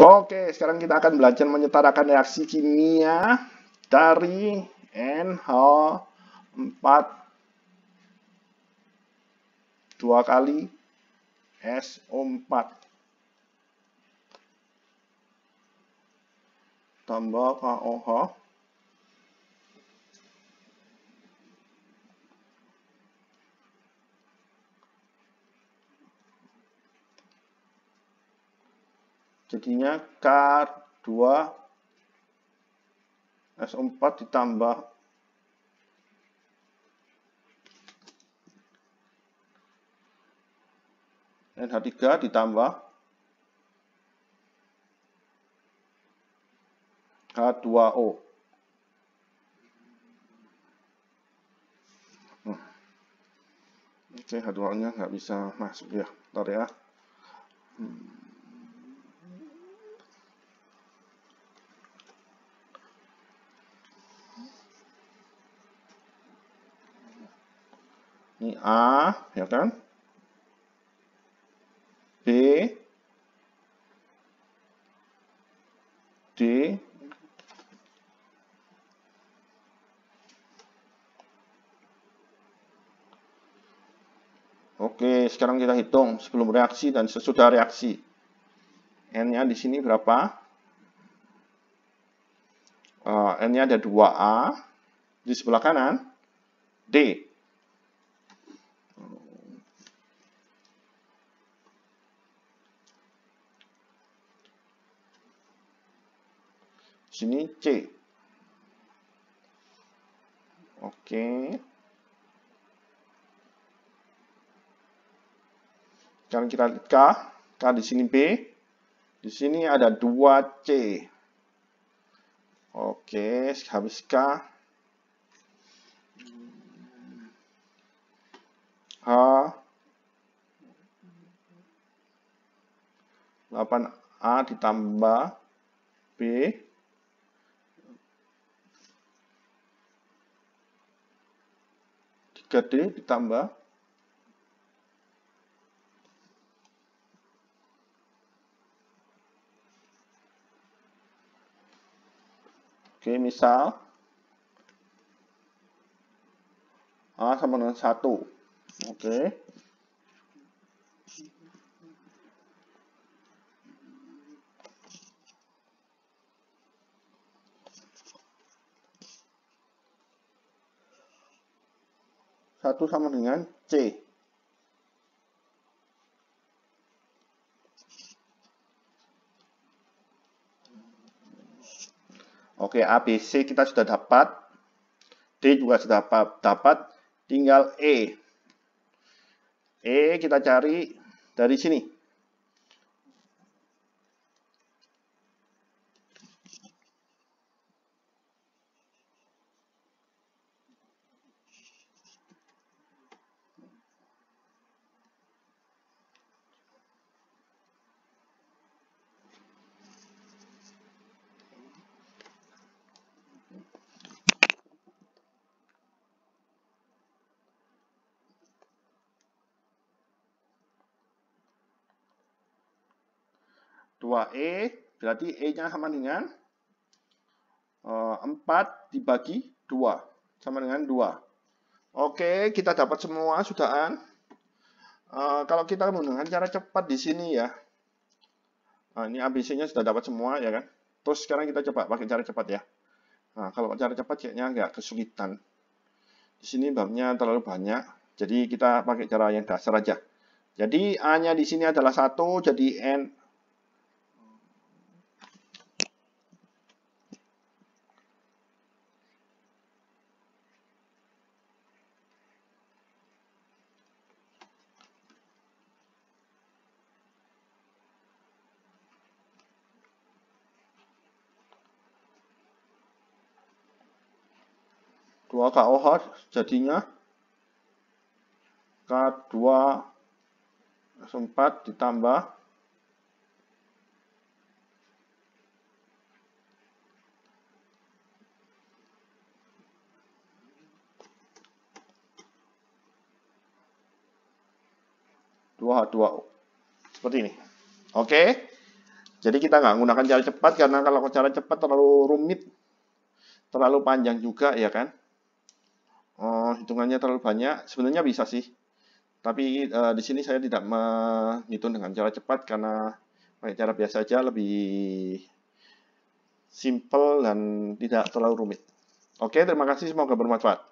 Oke, sekarang kita akan belajar menyetarakan reaksi kimia dari NH4 dua kali SO4 tambah KOH Jadinya K2 S4 ditambah NH3 ditambah H2O. Hmm. Oke, Oke, H2O-nya nggak bisa masuk ya. Ntar ya. Hmm. Ini A, ya kan? B, D, Oke, sekarang kita hitung sebelum reaksi dan sesudah reaksi. N-nya di sini berapa? Uh, N-nya ada 2A. Di sebelah kanan, D. Sini C. Oke. Sekarang kita lihat K. K di sini B. Di sini ada 2C. Oke, habis K. H. 8A ditambah B 3D ditambah Oke, misal A sama dengan 1. Oke. 1 sama dengan C. Oke, ABC kita sudah dapat. D juga sudah dapat. Tinggal E. E kita cari dari sini. 2E, berarti E-nya sama dengan uh, eh, 4 dibagi 2, sama dengan 2. Oke, kita dapat semua sudahan. Uh, kalau kita menggunakan cara cepat di sini ya, nah, ini ABC-nya sudah dapat semua ya kan. Terus sekarang kita coba pakai cara cepat ya. Nah, kalau cara cepat kayaknya agak kesulitan. Di sini babnya terlalu banyak, jadi kita pakai cara yang dasar aja. Jadi A-nya di sini adalah 1, jadi N 2 KOH jadinya k dua 4 ditambah dua h dua o Seperti ini. Oke. Jadi kita nggak menggunakan cara cepat karena kalau cara cepat terlalu rumit, terlalu panjang juga ya kan uh, hitungannya terlalu banyak, sebenarnya bisa sih. Tapi uh, di sini saya tidak menghitung dengan cara cepat karena pakai cara biasa aja lebih simple dan tidak terlalu rumit. Oke, terima kasih. Semoga bermanfaat.